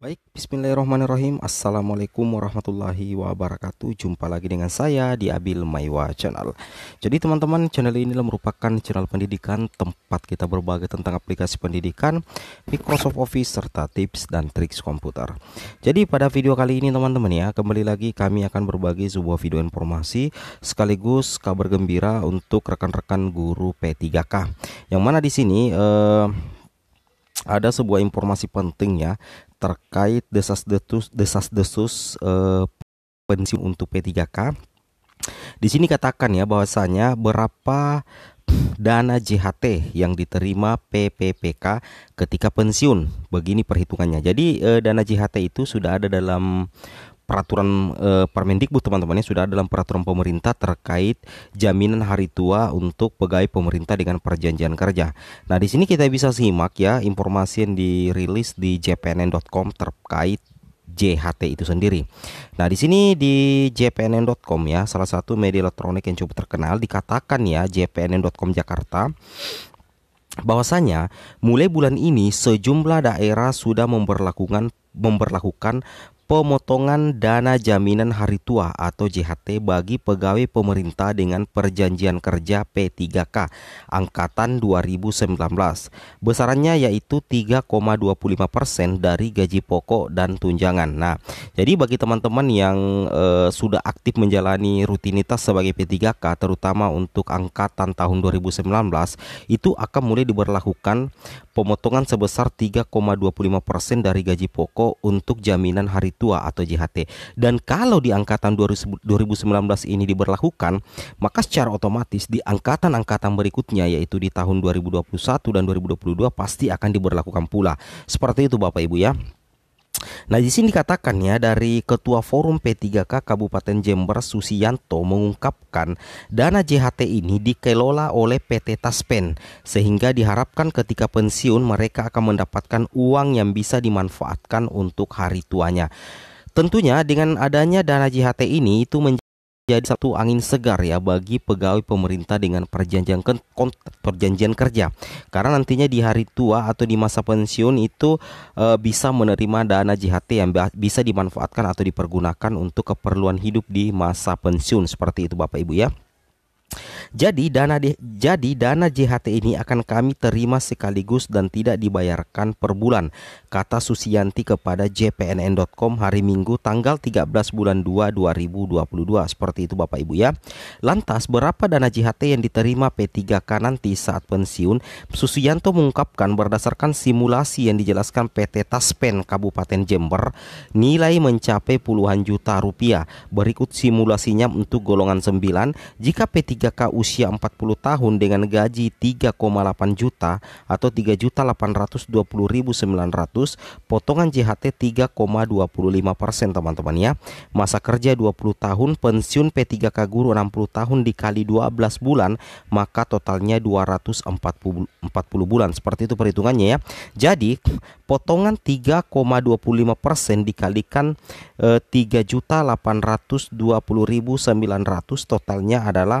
Baik, bismillahirrahmanirrahim. Assalamualaikum warahmatullahi wabarakatuh. Jumpa lagi dengan saya di Abil Maiwa Channel. Jadi teman-teman, channel ini merupakan channel pendidikan tempat kita berbagi tentang aplikasi pendidikan, Microsoft Office serta tips dan trik komputer. Jadi pada video kali ini teman-teman ya, kembali lagi kami akan berbagi sebuah video informasi sekaligus kabar gembira untuk rekan-rekan guru P3K. Yang mana di sini eh ada sebuah informasi penting ya terkait desas-desus desas-desus eh, pensiun untuk P3K. Di sini katakan ya bahwasanya berapa dana JHT yang diterima PPPK ketika pensiun. Begini perhitungannya. Jadi eh, dana JHT itu sudah ada dalam peraturan eh, Permendikbud teman-temannya sudah ada dalam peraturan pemerintah terkait jaminan hari tua untuk pegawai pemerintah dengan perjanjian kerja. Nah, di sini kita bisa simak ya informasi yang dirilis di jpnn.com terkait JHT itu sendiri. Nah, di sini di jpnn.com ya, salah satu media elektronik yang cukup terkenal dikatakan ya jpnn.com Jakarta bahwasanya mulai bulan ini sejumlah daerah sudah memperlakukan memperlakukan pemotongan dana jaminan hari tua atau JHT bagi pegawai pemerintah dengan perjanjian kerja P3K angkatan 2019. Besarannya yaitu 3,25 persen dari gaji pokok dan tunjangan. Nah, jadi bagi teman-teman yang e, sudah aktif menjalani rutinitas sebagai P3K, terutama untuk angkatan tahun 2019, itu akan mulai diberlakukan pemotongan sebesar 3,25 persen dari gaji pokok untuk jaminan hari tua atau JHT. Dan kalau di angkatan 2019 ini diberlakukan, maka secara otomatis di angkatan-angkatan berikutnya yaitu di tahun 2021 dan 2022 pasti akan diberlakukan pula. Seperti itu Bapak Ibu ya. Nah, di sini dikatakan ya dari Ketua Forum P3K Kabupaten Jember Susianto mengungkapkan dana JHT ini dikelola oleh PT Taspen sehingga diharapkan ketika pensiun mereka akan mendapatkan uang yang bisa dimanfaatkan untuk hari tuanya. Tentunya dengan adanya dana JHT ini itu menjadi jadi satu angin segar ya bagi pegawai pemerintah dengan perjanjian perjanjian kerja karena nantinya di hari tua atau di masa pensiun itu e, bisa menerima dana JHT yang bisa dimanfaatkan atau dipergunakan untuk keperluan hidup di masa pensiun seperti itu Bapak Ibu ya. Jadi dana di, jadi dana JHT ini akan kami terima sekaligus dan tidak dibayarkan per bulan, kata Susianti kepada jpnn.com hari Minggu tanggal 13 bulan 2 2022. Seperti itu Bapak Ibu ya. Lantas berapa dana JHT yang diterima P3K nanti saat pensiun? Susianto mengungkapkan berdasarkan simulasi yang dijelaskan PT Taspen Kabupaten Jember, nilai mencapai puluhan juta rupiah. Berikut simulasinya untuk golongan 9 jika P3K usia 40 tahun dengan gaji 3,8 juta atau 3 juta 820.900 potongan JHT 3,25 persen teman-teman ya masa kerja 20 tahun pensiun P3K guru 60 tahun dikali 12 bulan maka totalnya 240 bulan seperti itu perhitungannya ya jadi potongan 3,25 persen dikalikan eh, 3 juta 820.900 totalnya adalah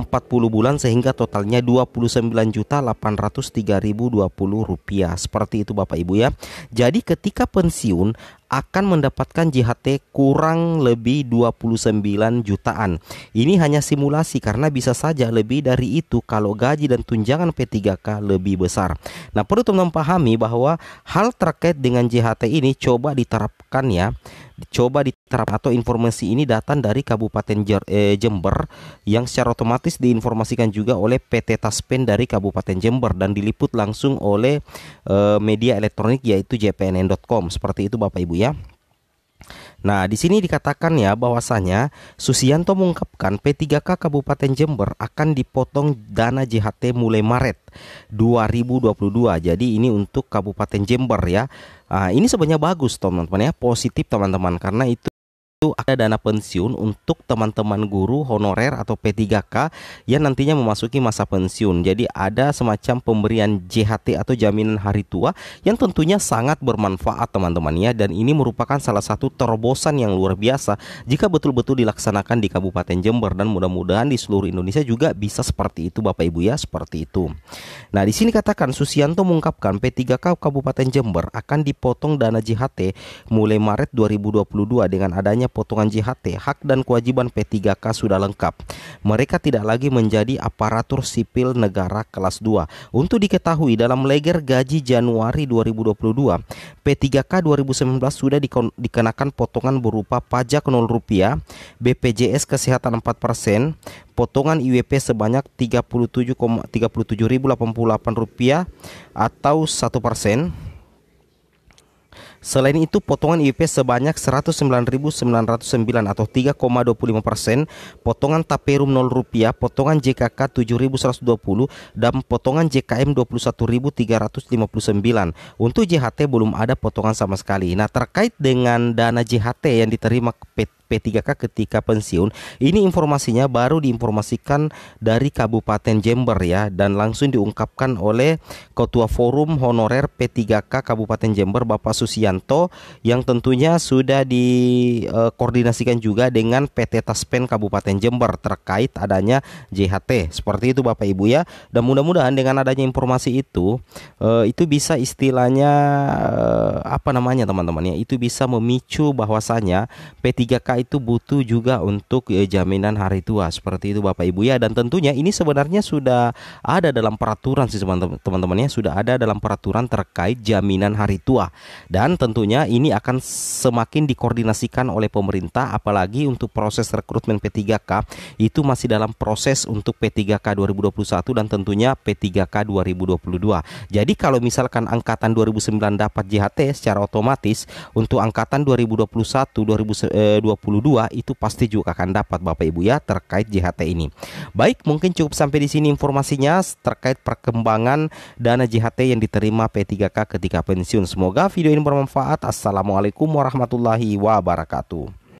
40 bulan sehingga totalnya 29.803.020 rupiah. Seperti itu Bapak Ibu ya. Jadi ketika pensiun akan mendapatkan JHT kurang lebih 29 jutaan. Ini hanya simulasi karena bisa saja lebih dari itu kalau gaji dan tunjangan P3K lebih besar. Nah, perlu teman-teman pahami bahwa hal terkait dengan JHT ini coba diterapkan ya coba diterap atau informasi ini datang dari Kabupaten eh, Jember yang secara otomatis diinformasikan juga oleh PT Taspen dari Kabupaten Jember dan diliput langsung oleh eh, media elektronik yaitu jpnn.com seperti itu Bapak Ibu ya. Nah, di sini dikatakan ya bahwasanya Susianto mengungkapkan P3K Kabupaten Jember akan dipotong dana JHT mulai Maret 2022. Jadi ini untuk Kabupaten Jember ya. Uh, ini sebenarnya bagus teman-teman ya, positif teman-teman karena itu itu ada dana pensiun untuk teman-teman guru honorer atau P3K yang nantinya memasuki masa pensiun. Jadi ada semacam pemberian JHT atau jaminan hari tua yang tentunya sangat bermanfaat teman-teman ya dan ini merupakan salah satu terobosan yang luar biasa jika betul-betul dilaksanakan di Kabupaten Jember dan mudah-mudahan di seluruh Indonesia juga bisa seperti itu Bapak Ibu ya, seperti itu. Nah, di sini katakan Susianto mengungkapkan P3K Kabupaten Jember akan dipotong dana JHT mulai Maret 2022 dengan adanya potongan JHT, hak dan kewajiban P3K sudah lengkap. Mereka tidak lagi menjadi aparatur sipil negara kelas 2. Untuk diketahui dalam leger gaji Januari 2022, P3K 2019 sudah dikenakan potongan berupa pajak 0 rupiah, BPJS kesehatan 4%, potongan IWP sebanyak 37,37.088 rupiah atau 1 persen Selain itu, potongan IP sebanyak 109.909 atau 3,25 persen, potongan Taperum 0 rupiah, potongan JKK 7.120, dan potongan JKM 21.359. Untuk JHT belum ada potongan sama sekali. Nah, terkait dengan dana JHT yang diterima PT P3K ketika pensiun. Ini informasinya baru diinformasikan dari Kabupaten Jember ya dan langsung diungkapkan oleh Ketua Forum Honorer P3K Kabupaten Jember Bapak Susianto yang tentunya sudah dikoordinasikan eh, juga dengan PT Taspen Kabupaten Jember terkait adanya JHT. Seperti itu Bapak Ibu ya. Dan mudah-mudahan dengan adanya informasi itu eh, itu bisa istilahnya eh, apa namanya teman-teman ya, itu bisa memicu bahwasanya P3K itu butuh juga untuk ya, jaminan hari tua seperti itu Bapak Ibu ya dan tentunya ini sebenarnya sudah ada dalam peraturan sih teman-temannya sudah ada dalam peraturan terkait jaminan hari tua dan tentunya ini akan semakin dikoordinasikan oleh pemerintah apalagi untuk proses rekrutmen P3K itu masih dalam proses untuk P3K 2021 dan tentunya P3K 2022 jadi kalau misalkan angkatan 2009 dapat JHT secara otomatis untuk angkatan 2021 2020 2022 itu pasti juga akan dapat Bapak Ibu ya terkait JHT ini. Baik, mungkin cukup sampai di sini informasinya terkait perkembangan dana JHT yang diterima P3K ketika pensiun. Semoga video ini bermanfaat. Assalamualaikum warahmatullahi wabarakatuh.